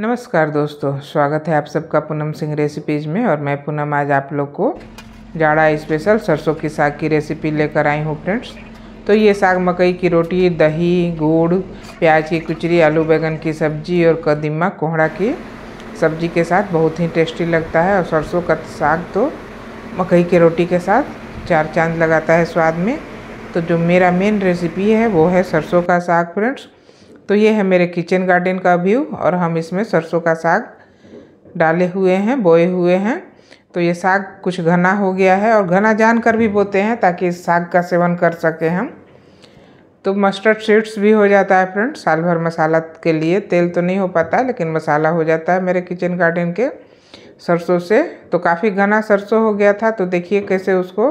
नमस्कार दोस्तों स्वागत है आप सबका पूनम सिंह रेसिपीज़ में और मैं पूनम आज आप लोग को जाड़ा स्पेशल सरसों की साग की रेसिपी लेकर आई हूँ फ्रेंड्स तो ये साग मकई की रोटी दही गुड़ प्याज की कुचरी आलू बैगन की सब्जी और कदीमा कोहड़ा की सब्जी के साथ बहुत ही टेस्टी लगता है और सरसों का साग तो मकई की रोटी के साथ चार चांद लगाता है स्वाद में तो जो मेरा मेन रेसिपी है वो है सरसों का साग फ्रेंड्स तो ये है मेरे किचन गार्डन का व्यू और हम इसमें सरसों का साग डाले हुए हैं बोए हुए हैं तो ये साग कुछ घना हो गया है और घना जान कर भी बोते हैं ताकि इस साग का सेवन कर सकें हम तो मस्टर्ड सीड्स भी हो जाता है फ्रेंड साल भर मसाला के लिए तेल तो नहीं हो पाता लेकिन मसाला हो जाता है मेरे किचन गार्डन के सरसों से तो काफ़ी घना सरसों हो गया था तो देखिए कैसे उसको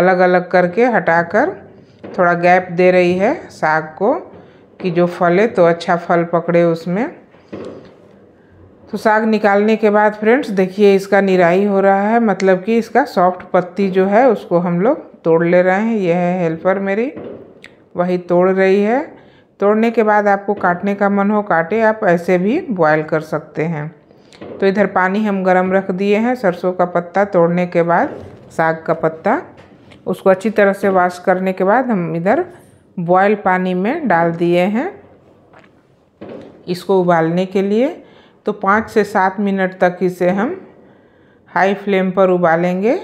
अलग अलग करके हटाकर थोड़ा गैप दे रही है साग को कि जो फले तो अच्छा फल पकड़े उसमें तो साग निकालने के बाद फ्रेंड्स देखिए इसका निराई हो रहा है मतलब कि इसका सॉफ्ट पत्ती जो है उसको हम लोग तोड़ ले रहे हैं यह है हेल्पर मेरी वही तोड़ रही है तोड़ने के बाद आपको काटने का मन हो काटे आप ऐसे भी बॉयल कर सकते हैं तो इधर पानी हम गरम रख दिए हैं सरसों का पत्ता तोड़ने के बाद साग का पत्ता उसको अच्छी तरह से वॉश करने के बाद हम इधर बॉयल पानी में डाल दिए हैं इसको उबालने के लिए तो पाँच से सात मिनट तक इसे हम हाई फ्लेम पर उबालेंगे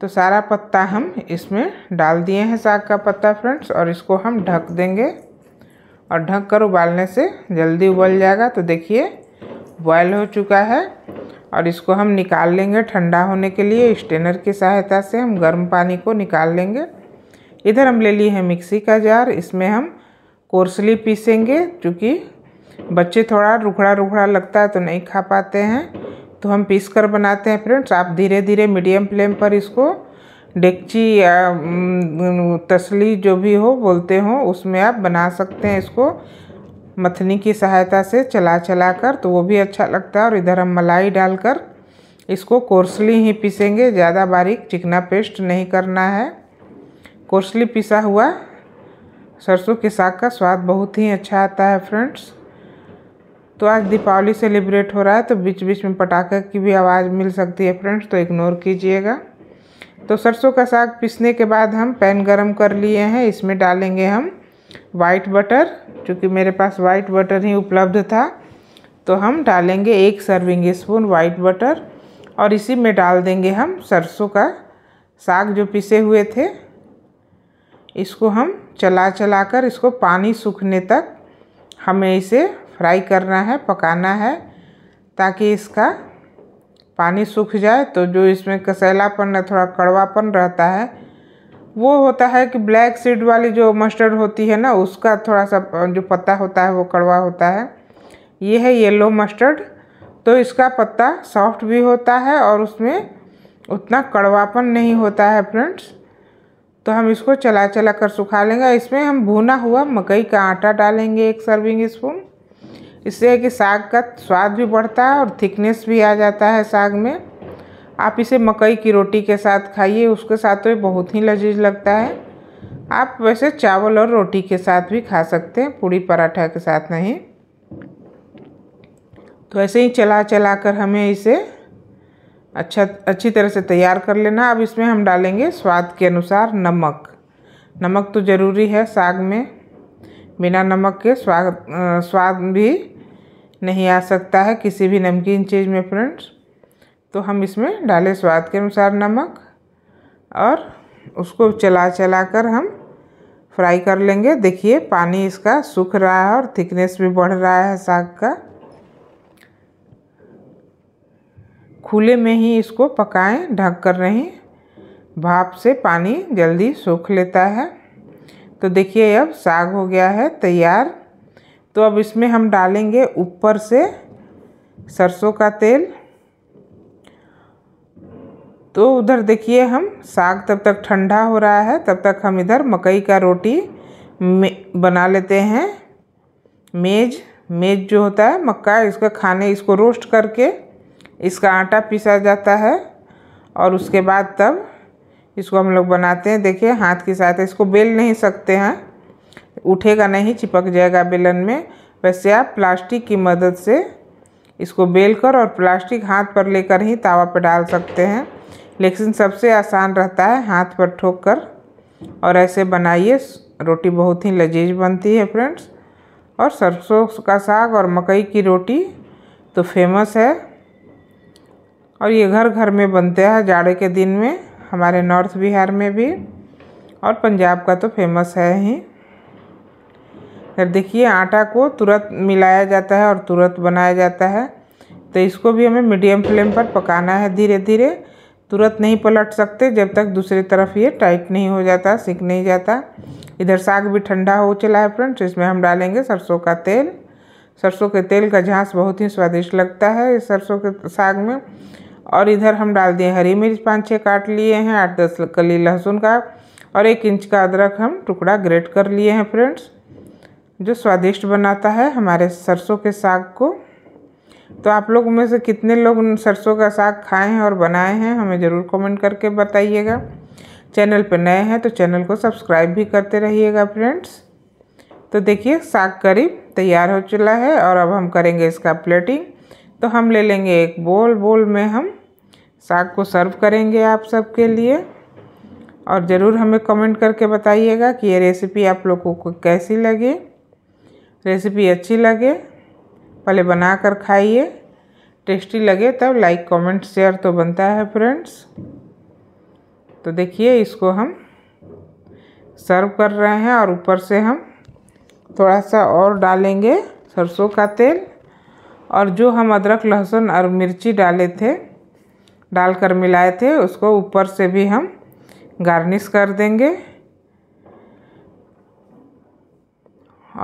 तो सारा पत्ता हम इसमें डाल दिए हैं साग का पत्ता फ्रेंड्स और इसको हम ढक देंगे और ढक कर उबालने से जल्दी उबल जाएगा तो देखिए बॉयल हो चुका है और इसको हम निकाल लेंगे ठंडा होने के लिए स्टेनर की सहायता से हम गर्म पानी को निकाल लेंगे इधर हम ले लिए हैं मिक्सी का जार इसमें हम कोर्सली पीसेंगे क्योंकि बच्चे थोड़ा रुखड़ा रुखड़ा लगता है तो नहीं खा पाते हैं तो हम पीस कर बनाते हैं फ्रेंड्स आप धीरे धीरे मीडियम फ्लेम पर इसको डेगची या तसली जो भी हो बोलते हो उसमें आप बना सकते हैं इसको मथनी की सहायता से चला चला कर तो वो भी अच्छा लगता है और इधर हम मलाई डालकर इसको कोर्सली ही पीसेंगे ज़्यादा बारीक चिकना पेस्ट नहीं करना है कोसली पिसा हुआ सरसों के साग का स्वाद बहुत ही अच्छा आता है फ्रेंड्स तो आज दीपावली सेलिब्रेट हो रहा है तो बीच बीच में पटाखे की भी आवाज़ मिल सकती है फ्रेंड्स तो इग्नोर कीजिएगा तो सरसों का साग पीसने के बाद हम पैन गरम कर लिए हैं इसमें डालेंगे हम वाइट बटर क्योंकि मेरे पास वाइट बटर ही उपलब्ध था तो हम डालेंगे एक सर्विंग स्पून वाइट बटर और इसी में डाल देंगे हम सरसों का साग जो पिसे हुए थे इसको हम चला चला कर इसको पानी सूखने तक हमें इसे फ्राई करना है पकाना है ताकि इसका पानी सूख जाए तो जो इसमें कसैलापन है थोड़ा कड़वापन रहता है वो होता है कि ब्लैक सीड वाली जो मस्टर्ड होती है ना उसका थोड़ा सा जो पत्ता होता है वो कड़वा होता है ये है येलो मस्टर्ड तो इसका पत्ता सॉफ्ट भी होता है और उसमें उतना कड़वापन नहीं होता है फ्रेंड्स तो हम इसको चला चला कर सुखा लेंगे इसमें हम भुना हुआ मकई का आटा डालेंगे एक सर्विंग स्पून इससे कि साग का स्वाद भी बढ़ता है और थिकनेस भी आ जाता है साग में आप इसे मकई की रोटी के साथ खाइए उसके साथ तो बहुत ही लजीज लगता है आप वैसे चावल और रोटी के साथ भी खा सकते हैं पूड़ी पराठा के साथ नहीं तो ऐसे ही चला चला कर हमें इसे अच्छा अच्छी तरह से तैयार कर लेना अब इसमें हम डालेंगे स्वाद के अनुसार नमक नमक तो ज़रूरी है साग में बिना नमक के स्वाद स्वाद भी नहीं आ सकता है किसी भी नमकीन चीज़ में फ्रेंड्स तो हम इसमें डालें स्वाद के अनुसार नमक और उसको चला चला कर हम फ्राई कर लेंगे देखिए पानी इसका सूख रहा है और थिकनेस भी बढ़ रहा है साग का खुले में ही इसको पकाएं ढक कर नहीं भाप से पानी जल्दी सूख लेता है तो देखिए अब साग हो गया है तैयार तो अब इसमें हम डालेंगे ऊपर से सरसों का तेल तो उधर देखिए हम साग तब तक ठंडा हो रहा है तब तक हम इधर मकई का रोटी बना लेते हैं मेज मेज जो होता है मक्का इसका खाने इसको रोस्ट करके इसका आटा पीसा जाता है और उसके बाद तब इसको हम लोग बनाते हैं देखिए हाथ की सहायता इसको बेल नहीं सकते हैं उठेगा नहीं चिपक जाएगा बेलन में वैसे आप प्लास्टिक की मदद से इसको बेल कर और प्लास्टिक हाथ पर लेकर ही तावा पर डाल सकते हैं लेकिन सबसे आसान रहता है हाथ पर ठोक कर और ऐसे बनाइए रोटी बहुत ही लजीज बनती है फ्रेंड्स और सरसों का साग और मकई की रोटी तो फेमस है और ये घर घर में बनते हैं जाड़े के दिन में हमारे नॉर्थ बिहार में भी और पंजाब का तो फेमस है ही फिर देखिए आटा को तुरंत मिलाया जाता है और तुरंत बनाया जाता है तो इसको भी हमें मीडियम फ्लेम पर पकाना है धीरे धीरे तुरंत नहीं पलट सकते जब तक दूसरी तरफ ये टाइट नहीं हो जाता सिक नहीं जाता इधर साग भी ठंडा हो चला है फ्रेंड्स इसमें हम डालेंगे सरसों का तेल सरसों के तेल का झांस बहुत ही स्वादिष्ट लगता है इस सरसों के साग में और इधर हम डाल दिए हरी मिर्च पाँच छः काट लिए हैं आठ दस कली लहसुन का और एक इंच का अदरक हम टुकड़ा ग्रेट कर लिए हैं फ्रेंड्स जो स्वादिष्ट बनाता है हमारे सरसों के साग को तो आप लोग में से कितने लोग सरसों का साग खाए हैं और बनाए हैं हमें ज़रूर कमेंट करके बताइएगा चैनल पर नए हैं तो चैनल को सब्सक्राइब भी करते रहिएगा फ्रेंड्स तो देखिए साग करीब तैयार हो चला है और अब हम करेंगे इसका प्लेटिंग तो हम ले लेंगे एक बोल बोल में हम साग को सर्व करेंगे आप सबके लिए और ज़रूर हमें कमेंट करके बताइएगा कि ये रेसिपी आप लोगों को कैसी लगे रेसिपी अच्छी लगे पहले बना कर खाइए टेस्टी लगे तब लाइक कमेंट शेयर तो बनता है फ्रेंड्स तो देखिए इसको हम सर्व कर रहे हैं और ऊपर से हम थोड़ा सा और डालेंगे सरसों का तेल और जो हम अदरक लहसुन और मिर्ची डाले थे डालकर मिलाए थे उसको ऊपर से भी हम गार्निश कर देंगे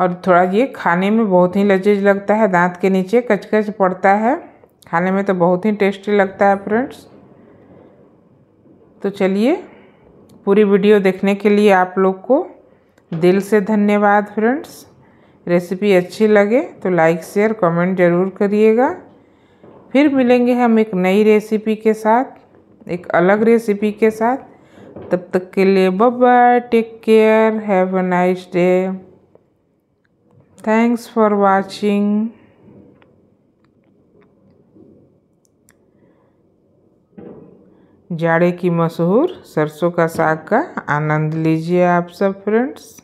और थोड़ा ये खाने में बहुत ही लजीज लगता है दांत के नीचे कचकच पड़ता है खाने में तो बहुत ही टेस्टी लगता है फ्रेंड्स तो चलिए पूरी वीडियो देखने के लिए आप लोग को दिल से धन्यवाद फ्रेंड्स रेसिपी अच्छी लगे तो लाइक शेयर कमेंट ज़रूर करिएगा फिर मिलेंगे हम एक नई रेसिपी के साथ एक अलग रेसिपी के साथ तब तक के लिए bye take care have a nice day thanks for watching जाड़े की मशहूर सरसों का साग का आनंद लीजिए आप सब फ्रेंड्स